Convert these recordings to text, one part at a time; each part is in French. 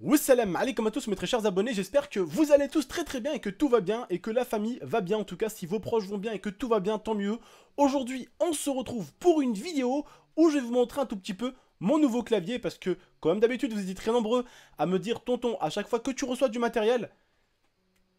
Wassalam. Allez comme à tous mes très chers abonnés, j'espère que vous allez tous très très bien et que tout va bien et que la famille va bien en tout cas si vos proches vont bien et que tout va bien tant mieux. Aujourd'hui on se retrouve pour une vidéo où je vais vous montrer un tout petit peu mon nouveau clavier parce que, comme d'habitude, vous êtes très nombreux à me dire tonton, à chaque fois que tu reçois du matériel,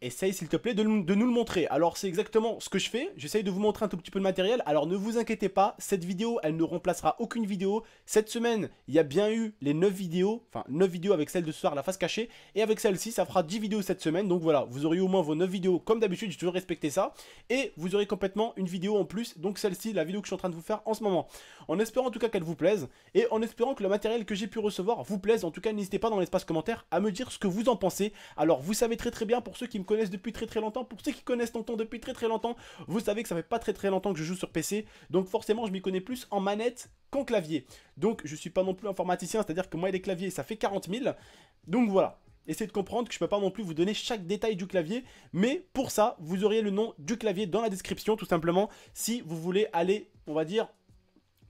essaye s'il te plaît de, de, nous le montrer. Alors c'est exactement ce que je fais, j'essaye de vous montrer un tout petit peu de matériel, alors ne vous inquiétez pas, cette vidéo elle ne remplacera aucune vidéo. Cette semaine il y a bien eu les 9 vidéos, enfin 9 vidéos avec celle de ce soir, la face cachée, et avec celle-ci ça fera 10 vidéos cette semaine, donc voilà, vous aurez au moins vos 9 vidéos comme d'habitude, je toujours respecter ça, et vous aurez complètement une vidéo en plus, donc celle-ci, la vidéo que je suis en train de vous faire en ce moment. En espérant en tout cas qu'elle vous plaise, et en espérant que le matériel que j'ai pu recevoir vous plaise, en tout cas n'hésitez pas dans l'espace commentaire à me dire ce que vous en pensez. Alors vous savez très très bien pour ceux qui me connaissent depuis très très longtemps, pour ceux qui connaissent Tonton depuis très très longtemps, vous savez que ça fait pas très très longtemps que je joue sur PC, donc forcément je m'y connais plus en manette qu'en clavier. Donc je suis pas non plus informaticien, c'est-à-dire que moi les claviers ça fait 40 000, donc voilà. Essayez de comprendre que je peux pas non plus vous donner chaque détail du clavier, mais pour ça, vous auriez le nom du clavier dans la description, tout simplement, si vous voulez aller, on va dire,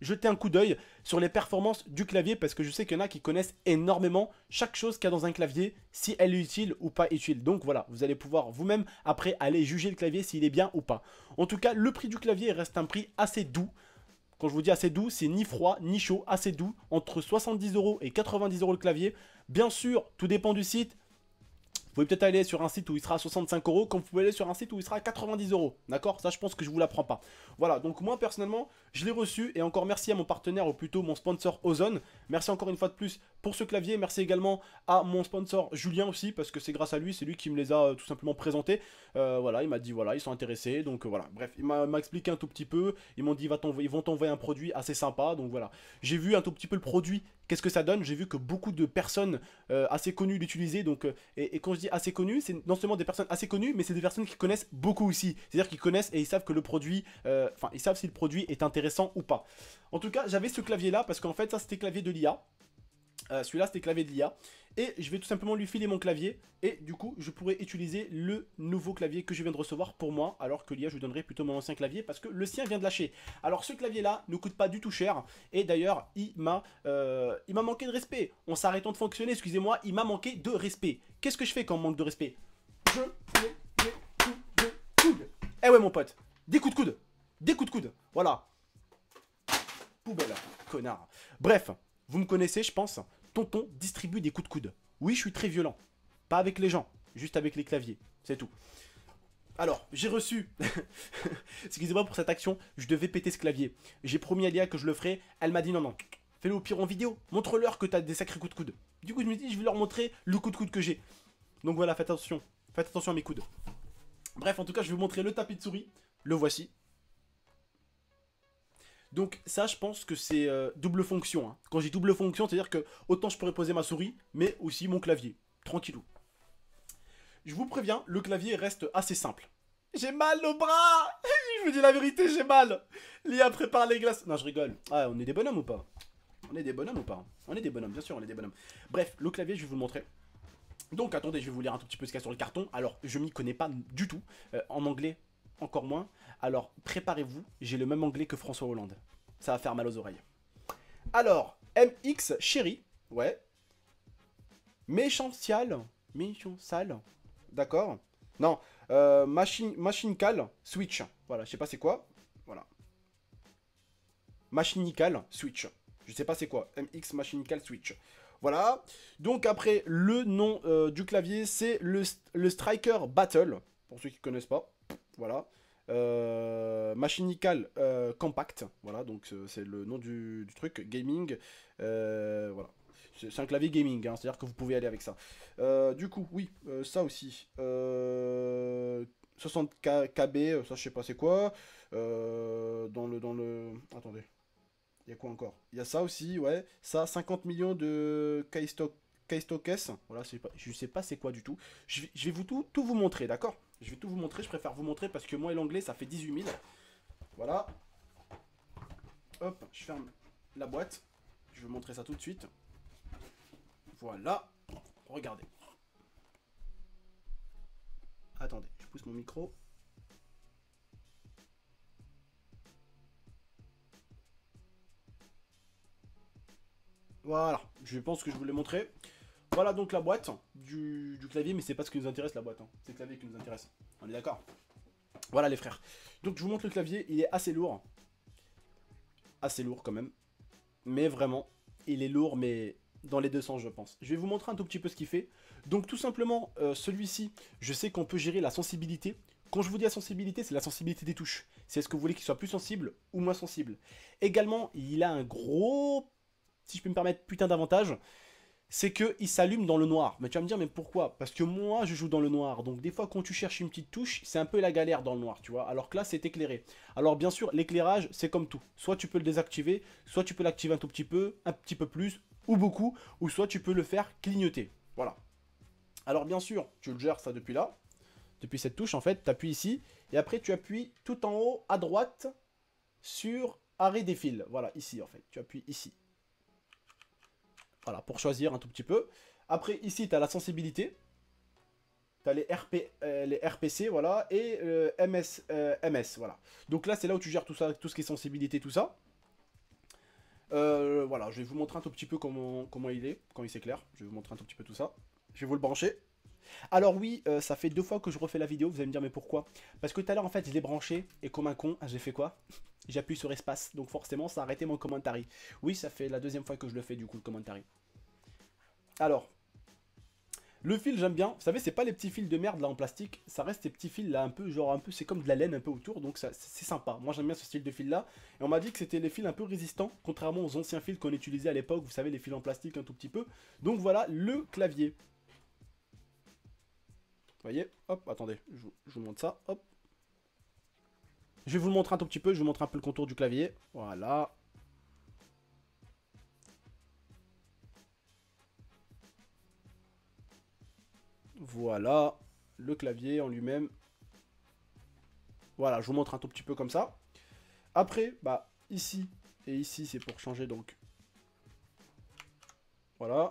jeter un coup d'œil sur les performances du clavier parce que je sais qu'il y en a qui connaissent énormément chaque chose qu'il y a dans un clavier, si elle est utile ou pas utile. Donc voilà, vous allez pouvoir vous-même après aller juger le clavier s'il est bien ou pas. En tout cas, le prix du clavier reste un prix assez doux. Quand je vous dis assez doux, c'est ni froid ni chaud, assez doux, entre 70 euros et 90 euros le clavier. Bien sûr, tout dépend du site, pouvez peut-être aller sur un site où il sera à 65 euros, comme vous pouvez aller sur un site où il sera à 90 euros. D'accord Ça, je pense que je vous l'apprends pas. Voilà, donc moi personnellement, je l'ai reçu et encore merci à mon partenaire, ou plutôt mon sponsor Ozone. Merci encore une fois de plus pour ce clavier. Merci également à mon sponsor Julien aussi, parce que c'est grâce à lui, c'est lui qui me les a euh, tout simplement présentés. Euh, voilà, il m'a dit, voilà, ils sont intéressés. Donc euh, voilà, bref, il m'a expliqué un tout petit peu. Ils m'ont dit, va ils vont t'envoyer un produit assez sympa. Donc voilà, j'ai vu un tout petit peu le produit. Qu'est-ce que ça donne J'ai vu que beaucoup de personnes assez connues l'utilisaient. Donc, et, et, quand je dis assez connues, c'est non seulement des personnes assez connues, mais c'est des personnes qui connaissent beaucoup aussi. C'est-à-dire qu'ils connaissent et ils savent que le produit, enfin, ils savent si le produit est intéressant ou pas. En tout cas, j'avais ce clavier-là parce qu'en fait, ça c'était clavier de l'IA. Euh, celui-là, c'était clavier de l'IA Et je vais tout simplement lui filer mon clavier. Et du coup, je pourrais utiliser le nouveau clavier que je viens de recevoir pour moi. Alors que l'IA, je lui donnerai plutôt mon ancien clavier parce que le sien vient de lâcher. Alors, ce clavier-là ne coûte pas du tout cher. Et d'ailleurs, il m'a euh, m'a manqué de respect. En s'arrêtant de fonctionner, excusez-moi, il m'a manqué de respect. Qu'est-ce que je fais quand on manque de respect Je fais des coups de coude. Eh ouais, mon pote. Des coups de coude. Des coups de coude. Voilà. Poubelle. Connard. Bref. Vous me connaissez, je pense. Tonton distribue des coups de coude. Oui, je suis très violent. Pas avec les gens, juste avec les claviers. C'est tout. Alors, j'ai reçu. Excusez-moi pour cette action, je devais péter ce clavier. J'ai promis à Lia que je le ferais. Elle m'a dit non, non. Fais-le au pire en vidéo. Montre-leur que t'as des sacrés coups de coude. Du coup, je me dis, je vais leur montrer le coup de coude que j'ai. Donc voilà, faites attention. Faites attention à mes coudes. Bref, en tout cas, je vais vous montrer le tapis de souris. Le voici. Donc ça, je pense que c'est euh, double fonction. Hein. Quand j'ai double fonction, c'est-à-dire que autant je pourrais poser ma souris, mais aussi mon clavier. Tranquillou. Je vous préviens, le clavier reste assez simple. J'ai mal au bras Je vous dis la vérité, j'ai mal Lia prépare les glaces. Non, je rigole. Ah, on est des bonhommes ou pas On est des bonhommes ou pas On est des bonhommes, bien sûr, on est des bonhommes. Bref, le clavier, je vais vous le montrer. Donc attendez, je vais vous lire un tout petit peu ce qu'il y a sur le carton. Alors, je m'y connais pas du tout. Euh, en anglais, encore moins. Alors préparez-vous, j'ai le même anglais que François Hollande. Ça va faire mal aux oreilles. Alors, MX Chéri, ouais. Méchant d'accord. Non, Machinical, euh, machine, machine cal, switch. Voilà, je sais pas c'est quoi. Voilà. Machinical, switch. Je sais pas c'est quoi. MX Machinical Switch. Voilà. Donc après, le nom euh, du clavier, c'est le, le Striker Battle. Pour ceux qui connaissent pas voilà. Euh, Machinical euh, Compact, voilà, donc euh, c'est le nom du, truc, gaming, voilà. C'est un clavier gaming, hein, c'est-à-dire que vous pouvez aller avec ça. du coup, oui, ça aussi. 60 KB, ça je sais pas c'est quoi. dans le... dans le... Attendez. Il y a quoi encore Il y a ça aussi, ouais. Ça, 50 millions de k case to case. Voilà, je sais pas c'est quoi du tout. Je, vais vous tout, tout vous montrer, d'accord Je vais tout vous montrer, je préfère vous montrer parce que moi et l'anglais, ça fait 18 000. Voilà. Hop, je ferme la boîte. Je vais vous montrer ça tout de suite. Voilà. Regardez. Attendez, je pousse mon micro. Voilà, je pense que je vous l'ai montré. Voilà donc la boîte du, clavier, mais c'est pas ce qui nous intéresse la boîte, hein. c'est le clavier qui nous intéresse, on est d'accord Voilà les frères, donc je vous montre le clavier, il est assez lourd, assez lourd quand même, mais vraiment, il est lourd mais dans les deux sens je pense. Je vais vous montrer un tout petit peu ce qu'il fait, donc tout simplement euh, celui-ci, je sais qu'on peut gérer la sensibilité, quand je vous dis la sensibilité, c'est la sensibilité des touches. C'est est-ce que vous voulez qu'il soit plus sensible ou moins sensible. Également, il a un gros, si je peux me permettre, putain d'avantage c'est qu'il s'allume dans le noir. Mais tu vas me dire, mais pourquoi Parce que moi, je joue dans le noir. Donc des fois, quand tu cherches une petite touche, c'est un peu la galère dans le noir, tu vois. Alors que là, c'est éclairé. Alors bien sûr, l'éclairage, c'est comme tout. Soit tu peux le désactiver, soit tu peux l'activer un tout petit peu, un petit peu plus, ou beaucoup, ou soit tu peux le faire clignoter. Voilà. Alors bien sûr, tu le gères ça depuis là. Depuis cette touche, en fait, tu appuies ici. Et après, tu appuies tout en haut, à droite, sur arrêt des fils. Voilà, ici, en fait. Tu appuies ici. Voilà, pour choisir un tout petit peu. Après, ici, tu as la sensibilité. Tu as les, RP, euh, les RPC, voilà, et euh, MS, euh, MS, voilà. Donc là, c'est là où tu gères tout ça, tout ce qui est sensibilité, tout ça. voilà, je vais vous montrer un tout petit peu comment, comment il est, quand il s'éclaire. Je vais vous montrer un tout petit peu tout ça. Je vais vous le brancher. Alors oui, euh, ça fait deux fois que je refais la vidéo, vous allez me dire mais pourquoi Parce que tout à l'heure en fait je l'ai branché et comme un con, hein, j'ai fait quoi J'appuie sur espace, donc forcément ça a arrêté mon commentary. Oui, ça fait la deuxième fois que je le fais du coup le commentary. Alors, le fil j'aime bien, vous savez c'est pas les petits fils de merde là en plastique, ça reste des petits fils là un peu genre un peu c'est comme de la laine un peu autour donc c'est sympa. Moi j'aime bien ce style de fil là et on m'a dit que c'était les fils un peu résistants contrairement aux anciens fils qu'on utilisait à l'époque, vous savez les fils en plastique un tout petit peu. Donc voilà le clavier voyez, hop, attendez, je vous, montre ça, hop. Je vais vous le montrer un tout petit peu, je vous montre un peu le contour du clavier. Voilà. Voilà, le clavier en lui-même. Voilà, je vous montre un tout petit peu comme ça. Après, bah, ici et ici, c'est pour changer, donc. Voilà.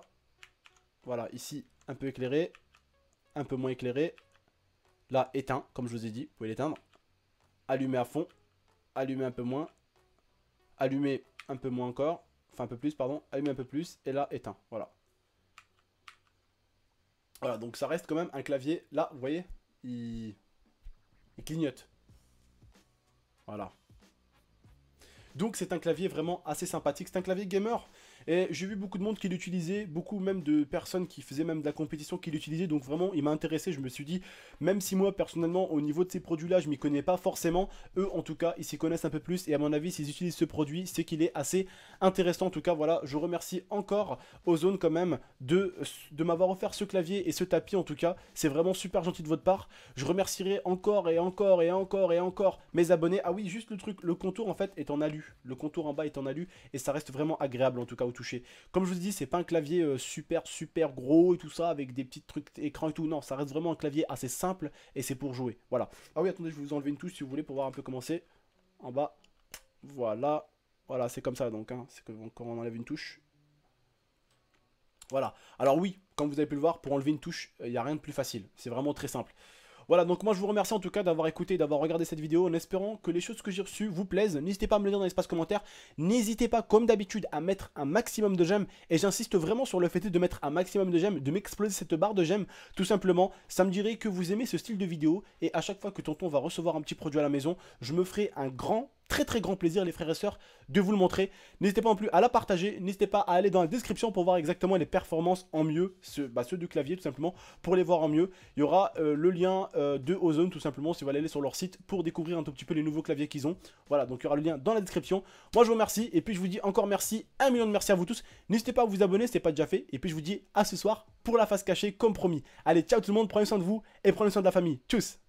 Voilà, ici, un peu éclairé un peu moins éclairé. Là, éteint, comme je vous ai dit, vous pouvez l'éteindre. Allumer à fond, allumer un peu moins, allumer un peu moins encore, enfin un peu plus, pardon, allumer un peu plus, et là, éteint, voilà. Voilà, donc ça reste quand même un clavier, là, vous voyez, il, il clignote. Voilà. Donc c'est un clavier vraiment assez sympathique, c'est un clavier gamer et j'ai vu beaucoup de monde qui l'utilisait, beaucoup même de personnes qui faisaient même de la compétition qui l'utilisaient. Donc vraiment, il m'a intéressé. Je me suis dit, même si moi personnellement, au niveau de ces produits-là, je m'y connais pas forcément, eux en tout cas, ils s'y connaissent un peu plus. Et à mon avis, s'ils utilisent ce produit, c'est qu'il est assez intéressant. En tout cas, voilà, je remercie encore Ozone quand même de, de m'avoir offert ce clavier et ce tapis. En tout cas, c'est vraiment super gentil de votre part. Je remercierai encore et encore et encore et encore mes abonnés. Ah oui, juste le truc, le contour en fait est en alu. Le contour en bas est en alu et ça reste vraiment agréable en tout cas toucher Comme je vous dis, c'est pas un clavier euh, super super gros et tout ça avec des petits trucs écran et tout. Non, ça reste vraiment un clavier assez simple et c'est pour jouer. Voilà. Ah oui, attendez, je vous enlever une touche si vous voulez pour voir un peu comment c'est. En bas, voilà, voilà, c'est comme ça donc. Hein. C'est que quand on enlève une touche, voilà. Alors oui, comme vous avez pu le voir, pour enlever une touche, il n'y a rien de plus facile. C'est vraiment très simple. Voilà, donc moi je vous remercie en tout cas d'avoir écouté, d'avoir regardé cette vidéo en espérant que les choses que j'ai reçues vous plaisent. N'hésitez pas à me le dire dans l'espace commentaire. N'hésitez pas, comme d'habitude, à mettre un maximum de j'aime. Et j'insiste vraiment sur le fait de mettre un maximum de j'aime, de m'exploser cette barre de j'aime. Tout simplement, ça me dirait que vous aimez ce style de vidéo. Et à chaque fois que Tonton va recevoir un petit produit à la maison, je me ferai un grand très très grand plaisir les frères et sœurs de vous le montrer. N'hésitez pas non plus à la partager, n'hésitez pas à aller dans la description pour voir exactement les performances en mieux, ce bah, du clavier tout simplement, pour les voir en mieux. Il y aura euh, le lien euh, de Ozone tout simplement si vous allez aller sur leur site pour découvrir un tout petit peu les nouveaux claviers qu'ils ont. Voilà, donc il y aura le lien dans la description. Moi je vous remercie et puis je vous dis encore merci, un million de merci à vous tous. N'hésitez pas à vous abonner, c'est pas déjà fait. Et puis je vous dis à ce soir pour la face cachée comme promis. Allez, ciao tout le monde, prenez soin de vous et prenez soin de la famille. Tchuss